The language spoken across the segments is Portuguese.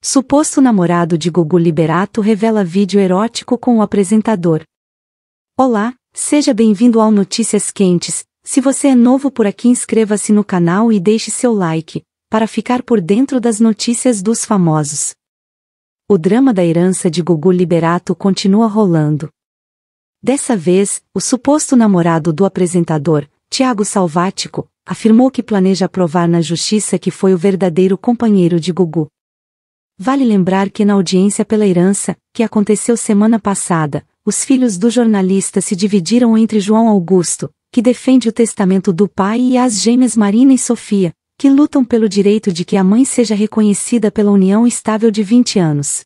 Suposto namorado de Gugu Liberato revela vídeo erótico com o apresentador. Olá, seja bem-vindo ao Notícias Quentes. Se você é novo por aqui, inscreva-se no canal e deixe seu like, para ficar por dentro das notícias dos famosos. O drama da herança de Gugu Liberato continua rolando. Dessa vez, o suposto namorado do apresentador, Tiago Salvático, afirmou que planeja provar na justiça que foi o verdadeiro companheiro de Gugu. Vale lembrar que na audiência pela herança, que aconteceu semana passada, os filhos do jornalista se dividiram entre João Augusto, que defende o testamento do pai e as gêmeas Marina e Sofia, que lutam pelo direito de que a mãe seja reconhecida pela união estável de 20 anos.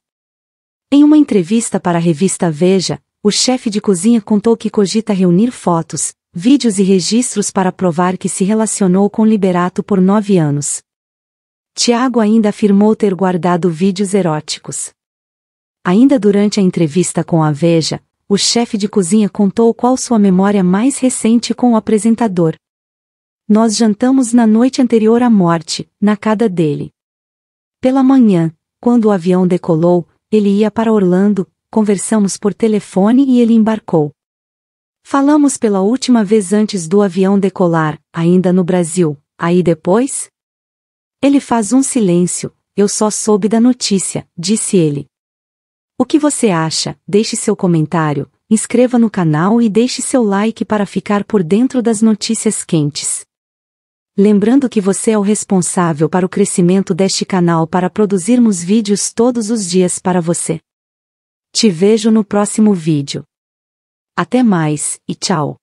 Em uma entrevista para a revista Veja, o chefe de cozinha contou que cogita reunir fotos, vídeos e registros para provar que se relacionou com Liberato por nove anos. Tiago ainda afirmou ter guardado vídeos eróticos. Ainda durante a entrevista com a Veja, o chefe de cozinha contou qual sua memória mais recente com o apresentador. Nós jantamos na noite anterior à morte, na casa dele. Pela manhã, quando o avião decolou, ele ia para Orlando, conversamos por telefone e ele embarcou. Falamos pela última vez antes do avião decolar, ainda no Brasil, aí depois, ele faz um silêncio, eu só soube da notícia, disse ele. O que você acha? Deixe seu comentário, inscreva no canal e deixe seu like para ficar por dentro das notícias quentes. Lembrando que você é o responsável para o crescimento deste canal para produzirmos vídeos todos os dias para você. Te vejo no próximo vídeo. Até mais, e tchau!